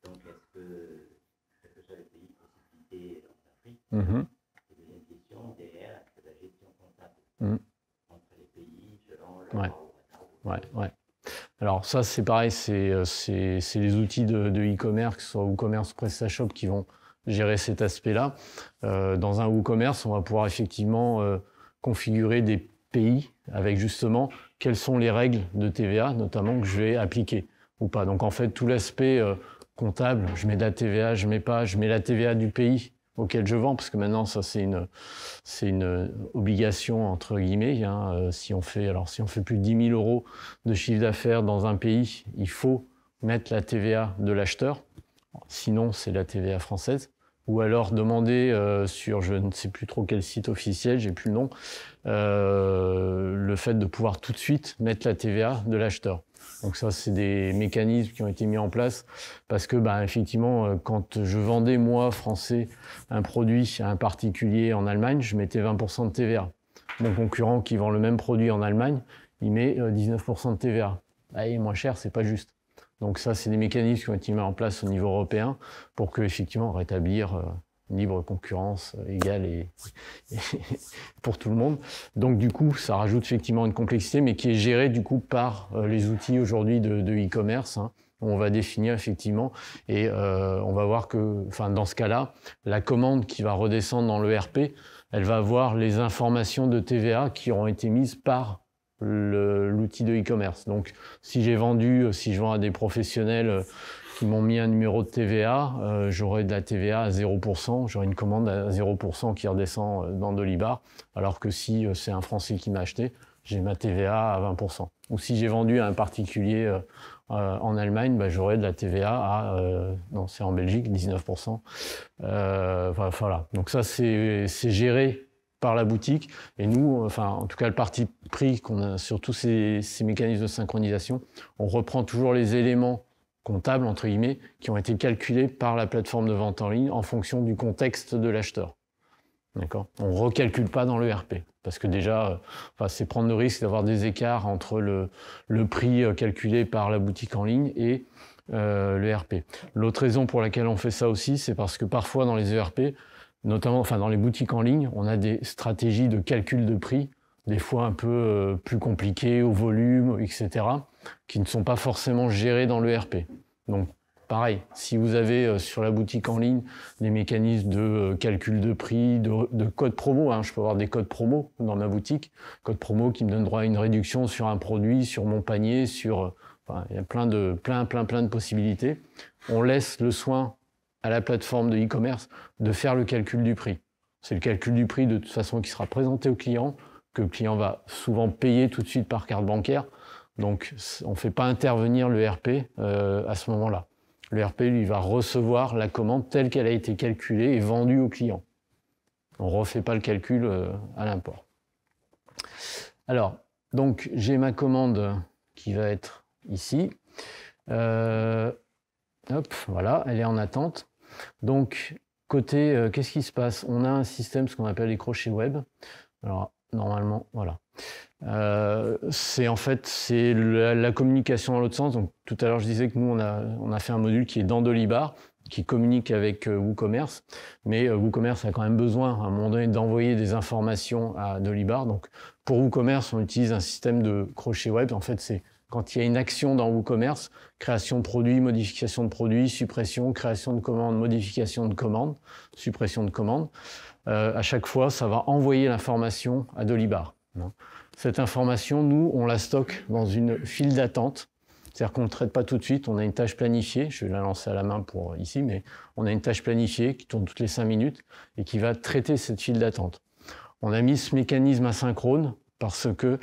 Donc est-ce que, est-ce que j'avais avait été possibilité en Afrique mmh deuxième question, derrière, est-ce que la gestion comptable mmh. entre les pays selon le ouais. ouais, ouais. Alors ça, c'est pareil, c'est euh, les outils de e-commerce, e commerce soit PrestaShop, qui vont gérer cet aspect-là. Euh, dans un WooCommerce, on va pouvoir effectivement euh, configurer des pays avec justement quelles sont les règles de TVA, notamment que je vais appliquer ou pas. Donc en fait, tout l'aspect comptable, je mets de la TVA, je mets pas, je mets la TVA du pays auquel je vends, parce que maintenant, ça, c'est une, c'est une obligation, entre guillemets. Hein. Euh, si, on fait, alors, si on fait plus de 10 000 euros de chiffre d'affaires dans un pays, il faut mettre la TVA de l'acheteur. Sinon, c'est la TVA française. Ou alors demander euh, sur je ne sais plus trop quel site officiel, j'ai plus le nom, euh, le fait de pouvoir tout de suite mettre la TVA de l'acheteur. Donc ça, c'est des mécanismes qui ont été mis en place parce que, bah, effectivement, euh, quand je vendais, moi, français, un produit à un particulier en Allemagne, je mettais 20% de TVA. Mon concurrent qui vend le même produit en Allemagne, il met 19% euh, de TVA. Ah, il est moins cher, c'est pas juste. Donc ça, c'est des mécanismes qui ont été mis en place au niveau européen pour que, effectivement, rétablir euh, libre concurrence euh, égale et, pour tout le monde. Donc du coup, ça rajoute effectivement une complexité, mais qui est gérée du coup par euh, les outils aujourd'hui de e-commerce. Hein, on va définir effectivement et euh, on va voir que, enfin dans ce cas-là, la commande qui va redescendre dans le RP, elle va avoir les informations de TVA qui auront été mises par l'outil de e-commerce. Donc si j'ai vendu, si je vends à des professionnels qui m'ont mis un numéro de TVA, euh, j'aurais de la TVA à 0%, j'aurais une commande à 0% qui redescend euh, dans Dolibar, alors que si euh, c'est un Français qui m'a acheté, j'ai ma TVA à 20%. Ou si j'ai vendu à un particulier en Allemagne, bah, j'aurais de la TVA à, non c'est en Belgique, 19%. voilà, donc ça c'est géré par la boutique. Et nous, enfin, en tout cas, le parti pris qu'on a sur tous ces, mécanismes de synchronisation, on reprend toujours les éléments comptables, entre guillemets, qui ont été calculés par la plateforme de vente en ligne en fonction du contexte de l'acheteur. D'accord On ne recalcule pas dans le Parce que déjà, euh, enfin, c'est prendre le risque d'avoir des écarts entre le, le, prix euh, calculé par la boutique en ligne et euh, le RP. L'autre raison pour laquelle on fait ça aussi, c'est parce que parfois dans les ERP, notamment enfin, dans les boutiques en ligne, on a des stratégies de calcul de prix des fois un peu euh, plus compliquées au volume, etc., qui ne sont pas forcément gérés dans le RP. Donc, pareil, si vous avez euh, sur la boutique en ligne des mécanismes de euh, calcul de prix, de, de code promo, hein, je peux avoir des codes promo dans ma boutique, code promo qui me donne droit à une réduction sur un produit, sur mon panier, sur... Enfin, il y a plein, de, plein, plein, plein de possibilités. On laisse le soin à la plateforme de e-commerce de faire le calcul du prix. C'est le calcul du prix de toute façon qui sera présenté au client que le client va souvent payer tout de suite par carte bancaire. Donc, on ne fait pas intervenir le RP euh, à ce moment-là. Le RP, lui, va recevoir la commande telle qu'elle a été calculée et vendue au client. On ne refait pas le calcul euh, à l'import. Alors, donc, j'ai ma commande qui va être ici. Euh, hop, voilà, elle est en attente. Donc, côté, qu'est-ce qui se passe On a un système, ce qu'on appelle les crochets web. Alors, normalement. Voilà. Euh, c'est en fait c'est la, communication dans l'autre sens. Donc tout à l'heure je disais que nous on a on a fait un module qui est dans Dolibar qui communique avec euh, WooCommerce, mais euh, WooCommerce a quand même besoin à un moment donné d'envoyer des informations à Dolibar. Donc pour WooCommerce on utilise un système de crochet web. En fait c'est quand il y a une action dans WooCommerce, création de produit, modification de produits, suppression, création de commande, modification de commande, suppression de commande. Euh, à chaque fois, ça va envoyer l'information à Dolibar. Hein. Cette information, nous, on la stocke dans une file d'attente. C'est-à-dire qu'on ne traite pas tout de suite, on a une tâche planifiée, je vais la lancer à la main pour euh, ici, mais on a une tâche planifiée qui tourne toutes les cinq minutes et qui va traiter cette file d'attente. On a mis ce mécanisme asynchrone parce que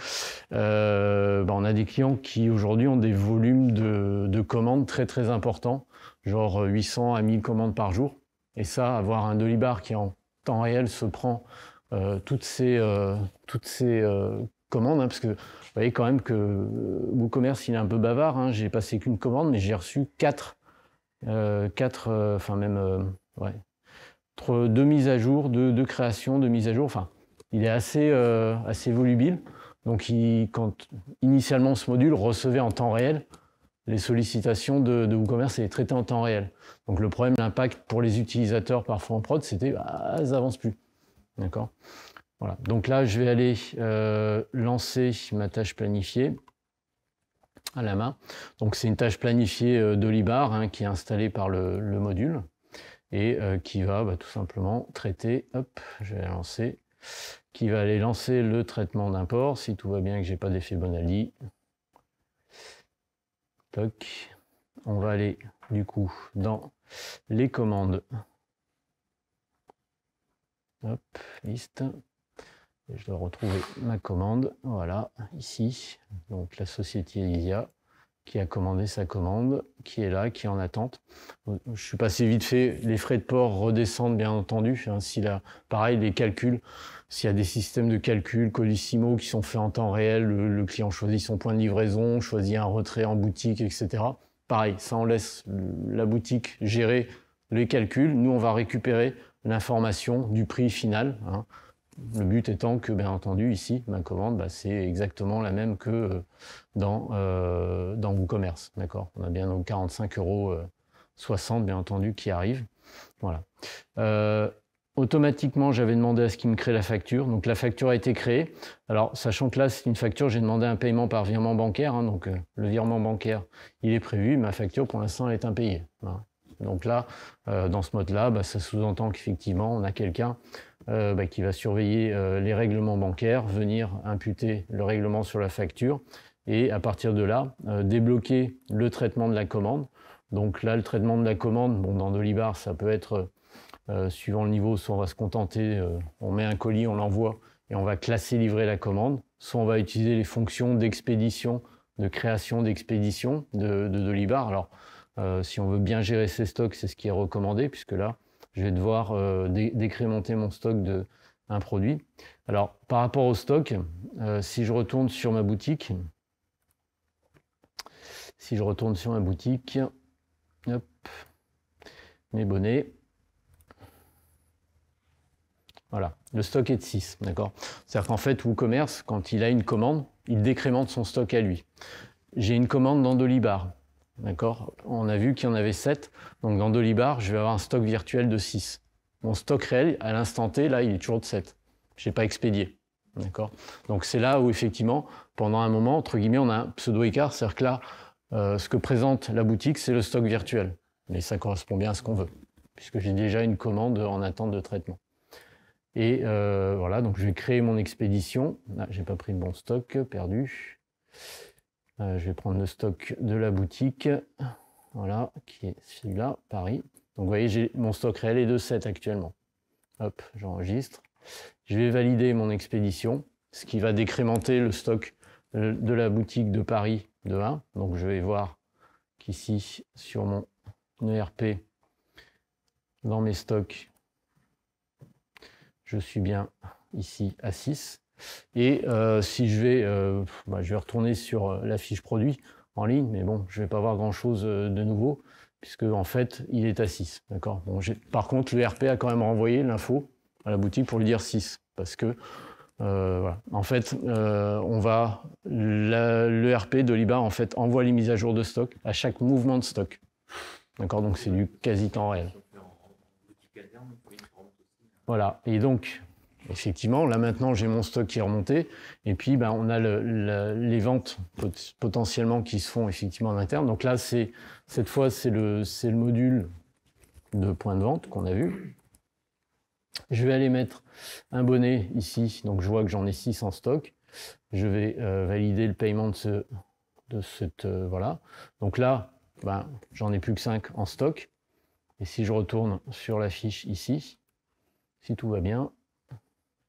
euh, bah, on a des clients qui aujourd'hui ont des volumes de, commandes très très importants, genre 800 euh, à 1000 commandes par jour. Et ça, avoir un Dolibar qui en temps réel se prend euh, toutes ces, toutes ces commandes, hein, parce que vous voyez quand même que WooCommerce il est un peu bavard. Hein. j'ai passé qu'une commande, mais j'ai reçu quatre, quatre, enfin même ouais, deux mises à jour, deux, deux créations, deux mises à jour, enfin il est assez, euh, assez volubile. Donc, initialement ce module recevait en temps réel les sollicitations de, WooCommerce et les traitait en temps réel. Donc, le problème, l'impact pour les utilisateurs parfois en prod, c'était bah, n'avancent plus. D'accord Voilà. Donc là, je vais aller euh, lancer ma tâche planifiée à la main. Donc, c'est une tâche planifiée euh, d'Olibar hein, qui est installée par le, module et qui va bah, tout simplement traiter. Hop, je vais la lancer qui va aller lancer le traitement d'import si tout va bien que j'ai pas d'effet Bonaldi. Toc. On va aller du coup dans les commandes. Hop, liste. Et je dois retrouver ma commande. Voilà, ici. Donc la société Elysia qui a commandé sa commande, qui est là, qui est en attente. Euh, je suis passé vite fait. Les frais de port redescendent, bien entendu. Hein, pareil, les calculs, s'il y a des systèmes de calcul, colissimo, qui sont faits en temps réel, le, client choisit son point de livraison, choisit un retrait en boutique, etc. Pareil, ça, on laisse la boutique gérer les calculs. Nous, on va récupérer l'information du prix final. Hein. Le but étant que, bien entendu, ici, ma commande, bah, c'est exactement la même que euh, dans, euh, dans WooCommerce. D'accord On a bien donc 45 euros 60, euh, bien entendu, qui arrivent. Voilà. Euh, automatiquement, j'avais demandé à ce qu'il me crée la facture. Donc la facture a été créée. Alors, sachant que là, c'est une facture, j'ai demandé un paiement par virement bancaire. Hein, donc le virement bancaire, il est prévu. Ma facture, pour l'instant, elle est impayée. Hein. Donc là, dans ce mode-là, bah, ça sous-entend qu'effectivement, on a quelqu'un euh, bah, qui va surveiller euh, les règlements bancaires, venir imputer le règlement sur la facture et à partir de là, euh, débloquer le traitement de la commande. Donc là, le traitement de la commande, bon, dans Dolibar, ça peut être, suivant le niveau, soit on va se contenter, on met un colis, on l'envoie et on va classer livrer la commande, soit on va utiliser les fonctions d'expédition, de création d'expédition de, de Dolibar. Alors, si on veut bien gérer ses stocks, c'est ce qui est recommandé, puisque là, je vais devoir euh, décrémenter mon stock de un produit. Alors, par rapport au stock, euh, si je retourne sur ma boutique, si je retourne sur ma boutique, hop, mes bonnets, voilà, le stock est de 6, d'accord C'est-à-dire qu'en fait, WooCommerce, quand il a une commande, il décrémente son stock à lui. J'ai une commande dans Dolibar, D'accord On a vu qu'il y en avait 7. Donc dans Dolibar, je vais avoir un stock virtuel de 6. Mon stock réel, à l'instant T, là, il est toujours de 7. Je n'ai pas expédié. D'accord Donc c'est là où, effectivement, pendant un moment, entre guillemets, on a un pseudo-écart. C'est-à-dire que là, euh, ce que présente la boutique, c'est le stock virtuel. Mais ça correspond bien à ce qu'on veut, puisque j'ai déjà une commande en attente de traitement. Et euh, voilà, donc je vais créer mon expédition. Ah, je n'ai pas pris le bon stock, perdu. Euh, je vais prendre le stock de la boutique, voilà, qui est celui-là, Paris. Donc vous voyez, j'ai mon stock réel est de 7 actuellement. Hop, j'enregistre. Je vais valider mon expédition, ce qui va décrémenter le stock euh, de la boutique de Paris de 1. Donc je vais voir qu'ici, sur mon ERP, dans mes stocks, je suis bien ici à 6. Et euh, si je vais, euh, bah, je vais retourner sur euh, la fiche produit en ligne, mais bon, je ne vais pas voir grand-chose de nouveau puisque en fait, il est à 6. D'accord bon, Par contre, le RP a quand même renvoyé l'info à la boutique pour lui dire 6, parce que en fait, euh, on va le en fait envoie les mises à jour de stock à chaque mouvement de stock. D'accord, donc c'est du quasi temps réel. Voilà, et donc effectivement, là maintenant j'ai mon stock qui est remonté, et puis ben, on a les ventes potentiellement qui se font effectivement en interne. Donc là, cette fois c'est le, le module de point de vente qu'on a vu. Je vais aller mettre un bonnet ici, donc je vois que j'en ai 6 en stock. Je vais euh, valider le paiement de, de cette... Euh, voilà. Donc là, ben, j'en ai plus que 5 en stock. Et si je retourne sur la fiche ici, si tout va bien,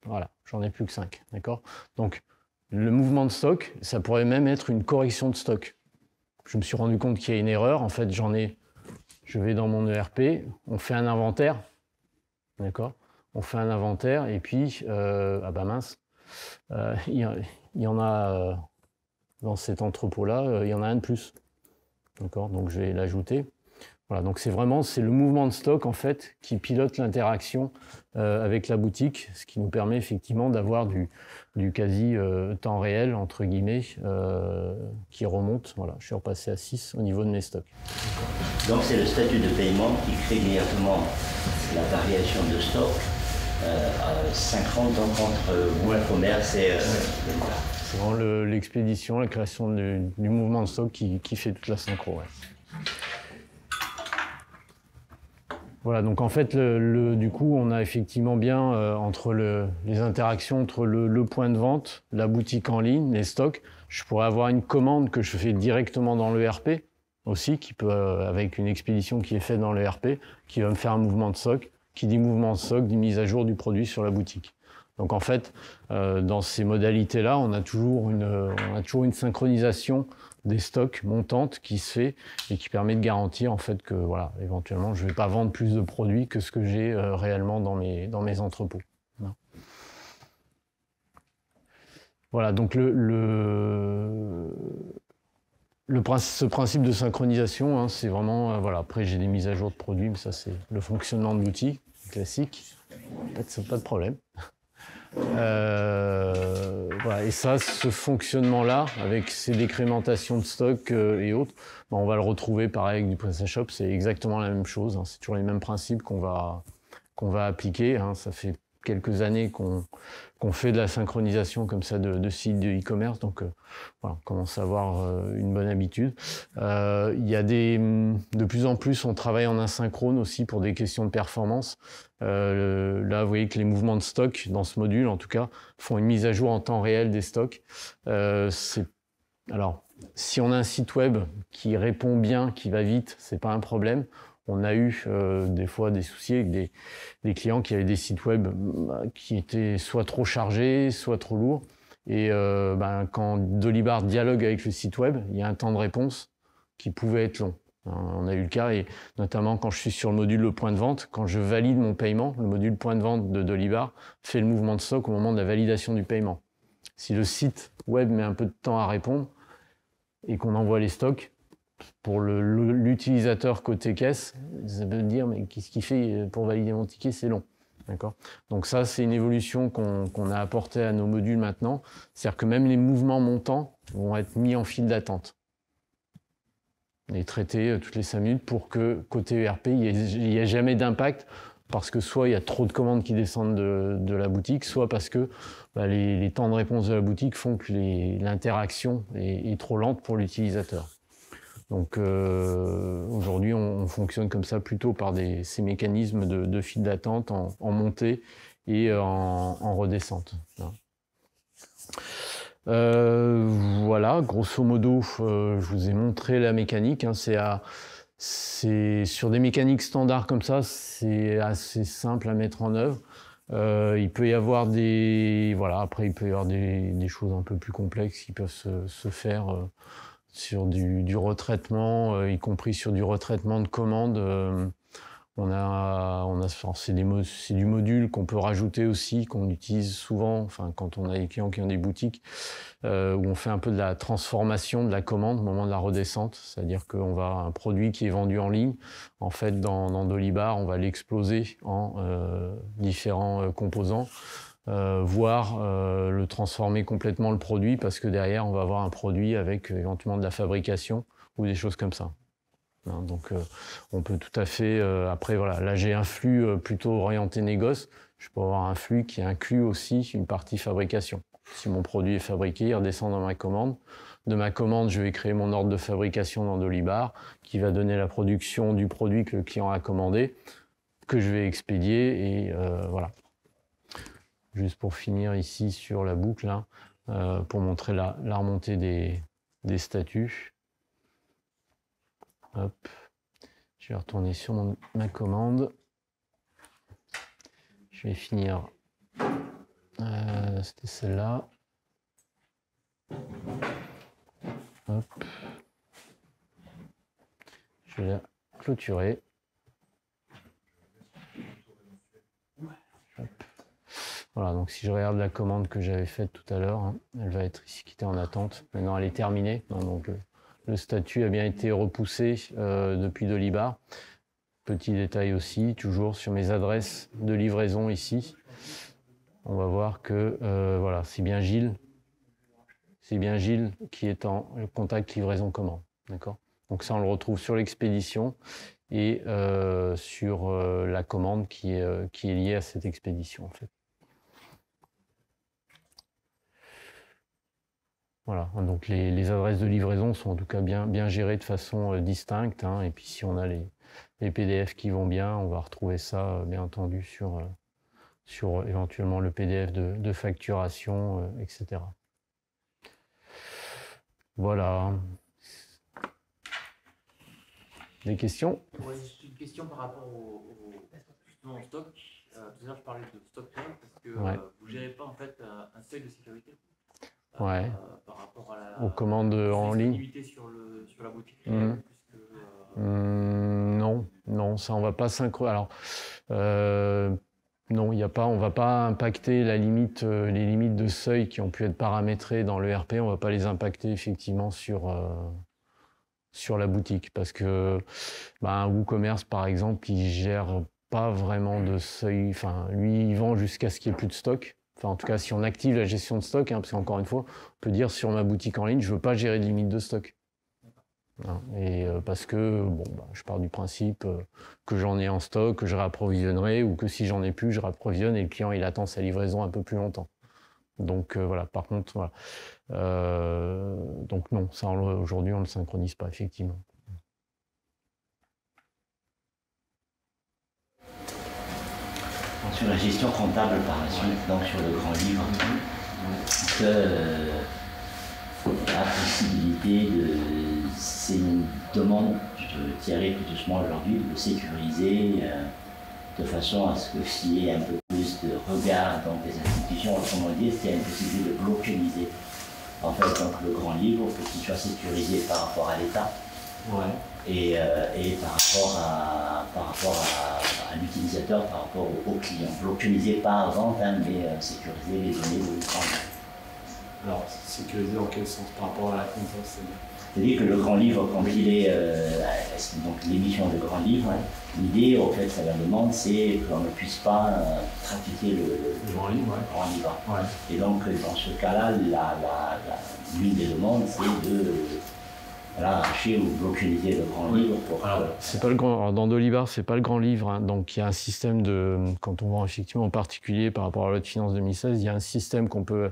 voilà, j'en ai plus que 5. D'accord Donc, le mouvement de stock, ça pourrait même être une correction de stock. Je me suis rendu compte qu'il y a une erreur. En fait, j'en ai. Je vais dans mon ERP, on fait un inventaire. D'accord On fait un inventaire et puis, euh, ah bah mince, euh, il, y en a euh, dans cet entrepôt-là, il y en a un de plus. D'accord Donc, je vais l'ajouter. Voilà, donc c'est vraiment c'est le mouvement de stock en fait qui pilote l'interaction euh, avec la boutique, ce qui nous permet effectivement d'avoir du, quasi euh, temps réel entre guillemets euh, qui remonte. Voilà, je suis repassé à 6 au niveau de mes stocks. Donc c'est le statut de paiement qui crée directement la variation de stock à 50 entre ouais. commerce et C'est vraiment l'expédition, la création du, mouvement de stock qui, fait toute la synchro. Voilà, donc en fait, le, du coup, on a effectivement bien euh, entre le, les interactions entre le, point de vente, la boutique en ligne, les stocks. Je pourrais avoir une commande que je fais directement dans l'ERP e aussi, qui peut euh, avec une expédition qui est faite dans l'ERP, e qui va me faire un mouvement de soc, qui dit mouvement de soc, dit mise à jour du produit sur la boutique. Donc en fait, euh, dans ces modalités-là, on a toujours une, euh, on a toujours une synchronisation des stocks montantes qui se fait et qui permet de garantir en fait que voilà, éventuellement, je ne vais pas vendre plus de produits que ce que j'ai euh, réellement dans mes, dans mes entrepôts. Voilà, donc le, le, principe, ce principe de synchronisation, hein, c'est vraiment, euh, voilà, après j'ai des mises à jour de produits, mais ça c'est le fonctionnement de l'outil classique, ce n'est pas de problème. Euh, et ça, ce fonctionnement-là, avec ces décrémentations de stock euh, et autres, ben, on va le retrouver pareil avec du Prince Shop. C'est exactement la même chose. Hein. C'est toujours les mêmes principes qu'on va, qu'on va appliquer. Hein. Ça fait quelques années qu'on on fait de la synchronisation comme ça de, sites de e-commerce. Donc, euh, voilà, on commence à avoir euh, une bonne habitude. Euh, il y a des, mm, de plus en plus, on travaille en asynchrone aussi pour des questions de performance. là, vous voyez que les mouvements de stock, dans ce module en tout cas, font une mise à jour en temps réel des stocks. c'est alors, si on a un site web qui répond bien, qui va vite, c'est pas un problème on a eu euh, des fois des soucis avec des, clients qui avaient des sites web bah, qui étaient soit trop chargés, soit trop lourds. Et euh, bah, quand Dolibar dialogue avec le site web, il y a un temps de réponse qui pouvait être long. Hein, on a eu le cas, et notamment quand je suis sur le module le point de vente, quand je valide mon paiement, le module point de vente de Dolibar fait le mouvement de stock au moment de la validation du paiement. Si le site web met un peu de temps à répondre et qu'on envoie les stocks, pour l'utilisateur côté caisse, ça veut dire mais qu'est-ce qu'il fait euh, pour valider mon ticket, c'est long. Donc ça, c'est une évolution qu'on a apportée à nos modules maintenant. C'est-à-dire que même les mouvements montants vont être mis en file d'attente et traités euh, toutes les 5 minutes pour que côté ERP, il n'y ait, jamais d'impact parce que soit il y a trop de commandes qui descendent de, la boutique, soit parce que bah, les, temps de réponse de la boutique font que l'interaction est trop lente pour l'utilisateur. Donc euh, aujourd'hui, on, fonctionne comme ça plutôt par ces mécanismes de, file d'attente en, montée et en, redescente. Euh, voilà, grosso modo, euh, je vous ai montré la mécanique. Hein. c'est sur des mécaniques standards comme ça, c'est assez simple à mettre en œuvre. il peut y avoir des voilà après il peut y avoir des, choses un peu plus complexes qui peuvent se faire sur du, retraitement, euh, y compris sur du retraitement de commandes. Euh, on a, on a c'est, du module qu'on peut rajouter aussi, qu'on utilise souvent, enfin quand on a des clients qui ont des boutiques, euh, où on fait un peu de la transformation de la commande au moment de la redescente, c'est-à-dire qu'on va un produit qui est vendu en ligne, en fait dans, dans Dolibar, on va l'exploser en différents composants euh, voire euh, le transformer complètement le produit parce que derrière on va avoir un produit avec euh, éventuellement de la fabrication ou des choses comme ça. Hein, donc euh, on peut tout à fait euh, après voilà là j'ai un flux plutôt orienté négoce, je peux avoir un flux qui inclut aussi une partie fabrication. Si mon produit est fabriqué, il redescend dans ma commande. De ma commande, je vais créer mon ordre de fabrication dans Dolibar qui va donner la production du produit que le client a commandé, que je vais expédier et voilà juste pour finir ici sur la boucle, là, hein, euh, pour montrer la, remontée des, statues. Hop. Je vais retourner sur ma commande. Je vais finir. Euh, c'était celle-là. Hop. Je vais la clôturer. Hop. Voilà, donc si je regarde la commande que j'avais faite tout à l'heure, hein, elle va être ici quittée en attente. Maintenant, elle est terminée. Hein, donc euh, le statut a bien été repoussé euh, depuis Dolibar. Petit détail aussi, toujours sur mes adresses de livraison ici. On va voir que euh, voilà, c'est bien Gilles, c'est bien Gilles qui est en contact livraison commande. D'accord. Donc ça, on le retrouve sur l'expédition et sur la commande qui est, qui est liée à cette expédition en fait. Voilà, donc les, les, adresses de livraison sont en tout cas bien, bien gérées de façon euh, distincte. Hein. Et puis si on a les, les, PDF qui vont bien, on va retrouver ça euh, bien entendu sur, euh, sur éventuellement le PDF de, facturation, etc. Voilà. Des questions Oui, juste une question par rapport au, stock. tout à l'heure, je parlais de stock parce que vous ne gérez pas en fait un seuil de sécurité. Ouais commandes en ligne Non, non, ça on va pas synchro. Alors euh, non, il y a pas, on va pas impacter la limite, euh, les limites de seuil qui ont pu être paramétrées dans le RP. On va pas les impacter effectivement sur euh, sur la boutique parce que bah, un WooCommerce par exemple il gère pas vraiment de seuil enfin lui il vend jusqu'à ce qu'il n'y ait plus de stock Enfin, en tout cas, si on active la gestion de stock, hein, parce qu'encore une fois, on peut dire sur ma boutique en ligne, je ne veux pas gérer de limite de stock. Hein, et euh, parce que bon, bah, je pars du principe euh, que j'en ai en stock, que je réapprovisionnerai, ou que si j'en ai plus, je réapprovisionne et le client il attend sa livraison un peu plus longtemps. Donc euh, voilà. Par contre, voilà. donc non, ça aujourd'hui on ne le synchronise pas effectivement. sur la gestion comptable par la suite, donc sur le grand livre, que euh, la possibilité de. C'est une demande veux tirer tout doucement aujourd'hui, de sécuriser euh, de façon à ce que s'il y ait un peu plus de regard dans les institutions, autrement dit, c'est une possibilité de localiser en fait le grand livre pour qu'il soit sécurisé par rapport à l'État. Ouais. Euh, et, par rapport à, l'utilisateur, par rapport au, au client. l'optimisez pas avant, mais euh, sécuriser les données de l'utilisateur. Alors, sécuriser en quel sens Par rapport à la confiance, c'est-à-dire que le grand livre il est... Euh, donc l'émission de grand livre, l'idée, en fait, ça la demande, c'est qu'on ne puisse pas trafiquer le, grand livre. grand Et donc, dans ce cas-là, l'une la, des demandes, c'est de le grand livre. Pour... c'est pas le grand, alors, dans Dolibar, c'est pas le grand livre. Hein. donc il y a un système de. Quand on vend effectivement en particulier par rapport à la loi de 2016, il y a un système qu'on peut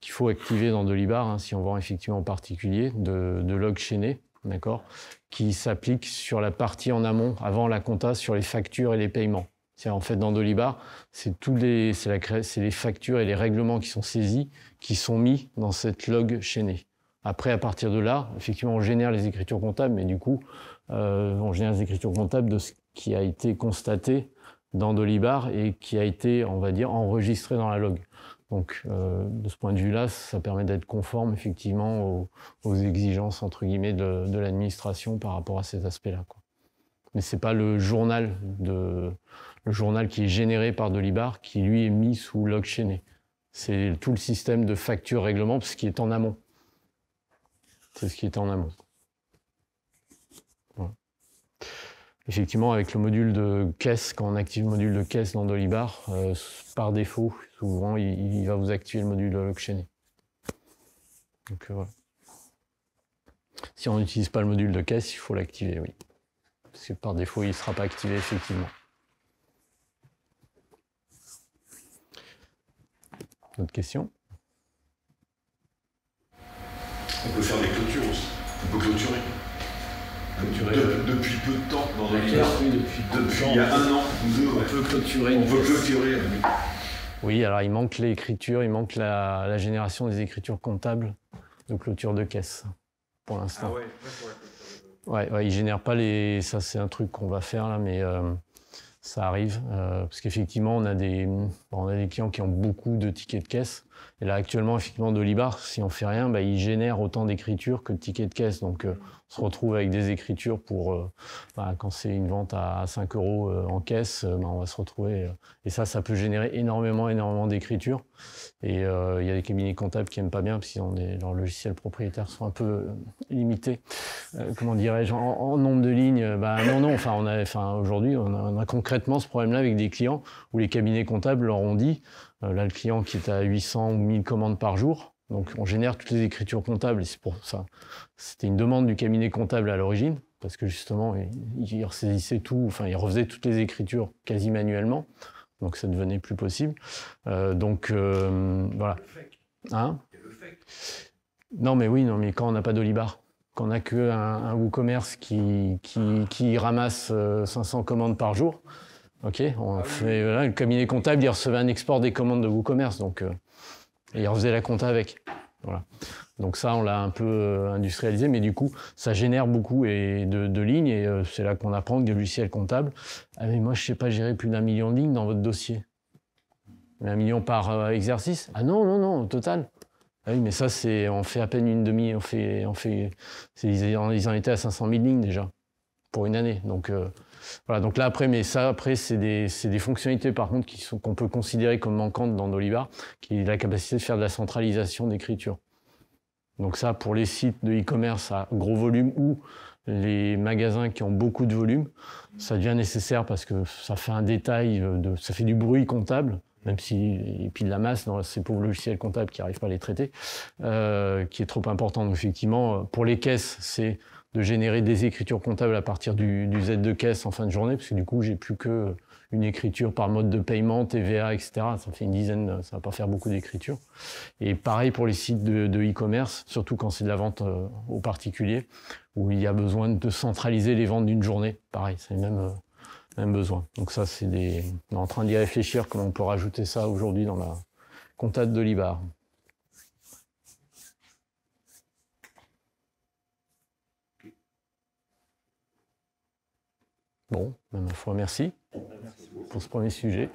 qu'il faut activer dans Dolibar, hein, si on vend effectivement en particulier, de, de log chaîné, d'accord, qui s'applique sur la partie en amont, avant la compta, sur les factures et les paiements. C'est en fait dans Dolibar, c'est tous les, c'est la, c'est les factures et les règlements qui sont saisis, qui sont mis dans cette log chaînée. Après, à partir de là, effectivement, on génère les écritures comptables, mais du coup, euh, on génère les écritures comptables de ce qui a été constaté dans Dolibar et qui a été, on va dire, enregistré dans la log. Donc, euh, de ce point de vue-là, ça permet d'être conforme effectivement aux, exigences entre guillemets de, l'administration par rapport à cet aspect-là. Mais n'est pas le journal de le journal qui est généré par Dolibar qui lui est mis sous log chaîné. C'est tout le système de facture règlement, ce qui est en amont. C'est ce qui est en amont. Effectivement, avec le module de caisse, quand on active le module de caisse dans Dolibar, euh, par défaut, souvent, il, va vous activer le module lockchain. Donc euh, voilà. Si on n'utilise pas le module de caisse, il faut l'activer, oui. Parce que par défaut, il ne sera pas activé, effectivement. D'autres questions On peut faire des clôtures aussi. On peut clôturer. clôturer depuis peu de temps dans Depuis, il y a un an On peut clôturer. On clôturer. Oui, alors il manque l'écriture, il manque la, génération des écritures comptables de clôture de caisse pour l'instant. Ah ouais, ouais, ouais, pas les. Ça, c'est un truc qu'on va faire là, mais euh, ça arrive. Euh, parce qu'effectivement, on, a des, on a des clients qui ont beaucoup de tickets de caisse et là, actuellement, effectivement, Dolibar, si on fait rien, bah, il génère autant d'écritures que de tickets de caisse. Donc, euh, on se retrouve avec des écritures pour, euh, bah, quand c'est une vente à 5 euros euh, en caisse, bah, on va se retrouver. et ça, ça peut générer énormément, énormément d'écritures. Et il y a des cabinets comptables qui n'aiment pas bien, parce que leurs logiciels propriétaires sont un peu limités. comment dirais-je en, nombre de lignes, non, non. Enfin, aujourd'hui, on a concrètement ce problème-là avec des clients où les cabinets comptables leur ont dit euh, là, le client qui est à 800 ou 1000 commandes par jour. Donc, on génère toutes les écritures comptables c'est pour ça. C'était une demande du cabinet comptable à l'origine parce que justement, il, ressaisissait tout, enfin, il refaisait toutes les écritures quasi manuellement. Donc, ça devenait plus possible. Euh, donc, euh, voilà. Hein non, mais oui, non, mais quand on n'a pas d'olibar, quand on n'a qu'un WooCommerce qui ramasse 500 commandes par jour, Ok, on ah fait le cabinet comptable, il recevait un export des commandes de WooCommerce, donc euh, et il refaisait la compta avec. Voilà. Donc ça, on l'a un peu euh, industrialisé, mais du coup, ça génère beaucoup et de, lignes, et euh, c'est là qu'on apprend que des logiciels comptables. Ah mais moi, je sais pas gérer plus d'un million de lignes dans votre dossier. un million par exercice Ah non, non, non, au total. Ah oui, mais ça, c'est on fait à peine une demi, on fait, on fait, ils en étaient à 500 000 lignes déjà pour une année, donc. Voilà, donc là après, mais ça après, c'est des, fonctionnalités par contre qu'on peut considérer comme manquantes dans Dolibar, qui est la capacité de faire de la centralisation d'écriture. Donc ça, pour les sites de e-commerce à gros volume ou les magasins qui ont beaucoup de volume, ça devient nécessaire parce que ça fait un détail, de, ça fait du bruit comptable, même si et puis de la masse dans ces pauvres logiciels comptables qui n'arrivent pas à les traiter, euh, qui est trop important. Donc effectivement, pour les caisses, c'est de générer des écritures comptables à partir du, Z de caisse en fin de journée, parce que du coup, j'ai plus que une écriture par mode de paiement, TVA, etc. Ça fait une dizaine, ça va pas faire beaucoup d'écritures. Et pareil pour les sites de e-commerce, surtout quand c'est de la vente au euh, aux particuliers, où il y a besoin de centraliser les ventes d'une journée. Pareil, c'est le même, euh, même besoin. Donc ça, c'est des, on est en train d'y réfléchir comment on peut rajouter ça aujourd'hui dans la comptable de l'IBAR. Bon, ma foi, merci pour ce premier sujet.